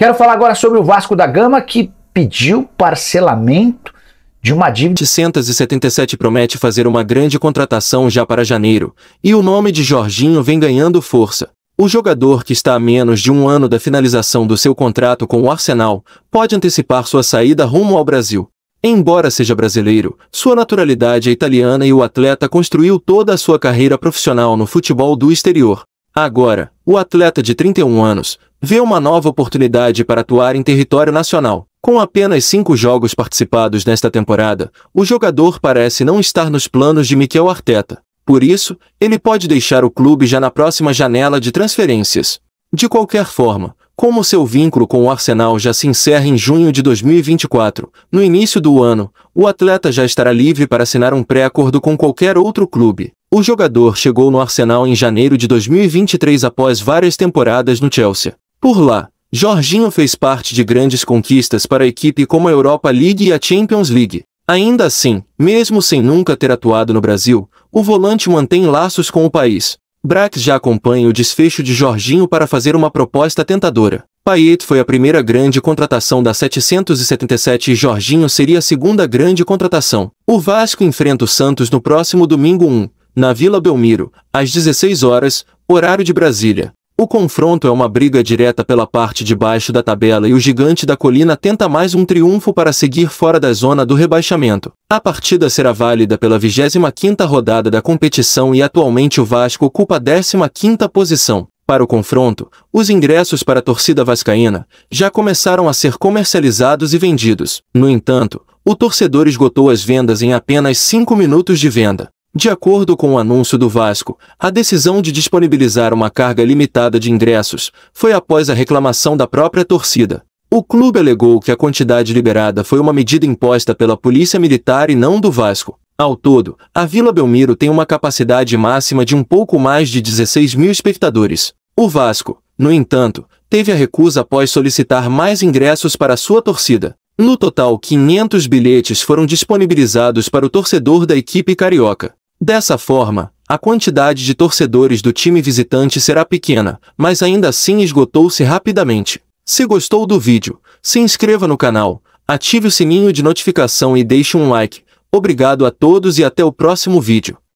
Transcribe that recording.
Quero falar agora sobre o Vasco da Gama, que pediu parcelamento de uma dívida. 777 promete fazer uma grande contratação já para janeiro, e o nome de Jorginho vem ganhando força. O jogador que está a menos de um ano da finalização do seu contrato com o Arsenal pode antecipar sua saída rumo ao Brasil. Embora seja brasileiro, sua naturalidade é italiana e o atleta construiu toda a sua carreira profissional no futebol do exterior. Agora, o atleta de 31 anos vê uma nova oportunidade para atuar em território nacional. Com apenas cinco jogos participados nesta temporada, o jogador parece não estar nos planos de Miquel Arteta. Por isso, ele pode deixar o clube já na próxima janela de transferências. De qualquer forma, como seu vínculo com o Arsenal já se encerra em junho de 2024, no início do ano, o atleta já estará livre para assinar um pré-acordo com qualquer outro clube. O jogador chegou no Arsenal em janeiro de 2023 após várias temporadas no Chelsea. Por lá, Jorginho fez parte de grandes conquistas para a equipe como a Europa League e a Champions League. Ainda assim, mesmo sem nunca ter atuado no Brasil, o volante mantém laços com o país. Brax já acompanha o desfecho de Jorginho para fazer uma proposta tentadora. Payet foi a primeira grande contratação da 777 e Jorginho seria a segunda grande contratação. O Vasco enfrenta o Santos no próximo domingo 1, na Vila Belmiro, às 16 horas, horário de Brasília. O confronto é uma briga direta pela parte de baixo da tabela e o gigante da colina tenta mais um triunfo para seguir fora da zona do rebaixamento. A partida será válida pela 25ª rodada da competição e atualmente o Vasco ocupa a 15ª posição. Para o confronto, os ingressos para a torcida vascaína já começaram a ser comercializados e vendidos. No entanto, o torcedor esgotou as vendas em apenas 5 minutos de venda. De acordo com o anúncio do Vasco, a decisão de disponibilizar uma carga limitada de ingressos foi após a reclamação da própria torcida. O clube alegou que a quantidade liberada foi uma medida imposta pela Polícia Militar e não do Vasco. Ao todo, a Vila Belmiro tem uma capacidade máxima de um pouco mais de 16 mil espectadores. O Vasco, no entanto, teve a recusa após solicitar mais ingressos para sua torcida. No total, 500 bilhetes foram disponibilizados para o torcedor da equipe carioca. Dessa forma, a quantidade de torcedores do time visitante será pequena, mas ainda assim esgotou-se rapidamente. Se gostou do vídeo, se inscreva no canal, ative o sininho de notificação e deixe um like. Obrigado a todos e até o próximo vídeo.